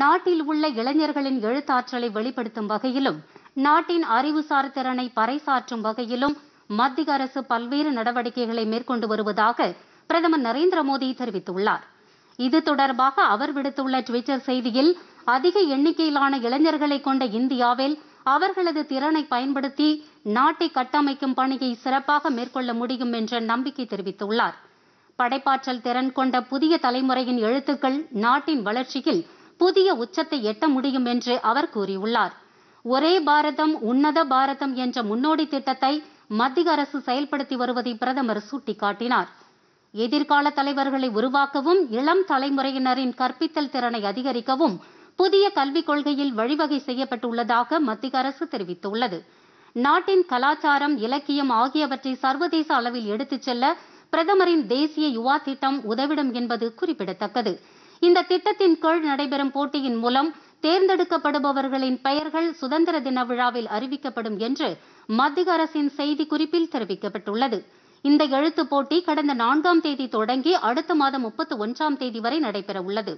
நாட்டில் உள்ள இளைஞர்களின் எழுத்தாற்றலை வெளிப்படுத்தும் வகையிலும் நாட்டின் அறிவுசார் திறனை பறைசாற்றும் வகையிலும் மத்திய அரசு பல்வேறு நடவடிக்கைகளை மேற்கொண்டு வருவதாக பிரதமர் நரேந்திர மோடி தெரிவித்துள்ளார் இது தொடர்பாக அவர் விடுத்துள்ள டுவிட்டர் செய்தியில் அதிக எண்ணிக்கையிலான இளைஞர்களை கொண்ட இந்தியாவில் அவர்களது திறனை பயன்படுத்தி நாட்டை கட்டமைக்கும் பணியை சிறப்பாக மேற்கொள்ள முடியும் என்ற நம்பிக்கை தெரிவித்துள்ளார் படைப்பாற்றல் திறன் கொண்ட புதிய தலைமுறையின் எழுத்துக்கள் நாட்டின் வளர்ச்சியில் புதிய உச்சத்தை எட்ட முடியும் என்று அவர் கூறியுள்ளார் ஒரே பாரதம் உன்னத பாரதம் என்ற முன்னோடி திட்டத்தை மத்திய அரசு செயல்படுத்தி வருவதை பிரதமர் சுட்டிக்காட்டினார் எதிர்கால தலைவர்களை உருவாக்கவும் இளம் தலைமுறையினரின் கற்பித்தல் திறனை அதிகரிக்கவும் புதிய கல்விக் கொள்கையில் வழிவகை செய்யப்பட்டுள்ளதாக மத்திய அரசு தெரிவித்துள்ளது நாட்டின் கலாச்சாரம் இலக்கியம் ஆகியவற்றை சர்வதேச அளவில் எடுத்துச் செல்ல பிரதமரின் தேசிய யுவா திட்டம் உதவிடும் என்பது குறிப்பிடத்தக்கது இந்த திட்டத்தின் கீழ் நடைபெறும் போட்டியின் மூலம் தேர்ந்தெடுக்கப்படுபவர்களின் பெயர்கள் சுதந்திர தின விழாவில் அறிவிக்கப்படும் என்று மத்திய அரசின் செய்திக்குறிப்பில் தெரிவிக்கப்பட்டுள்ளது இந்த எழுத்துப் போட்டி கடந்த நான்காம் தேதி தொடங்கி அடுத்த மாதம் முப்பத்தி ஒன்றாம் தேதி வரை நடைபெறவுள்ளது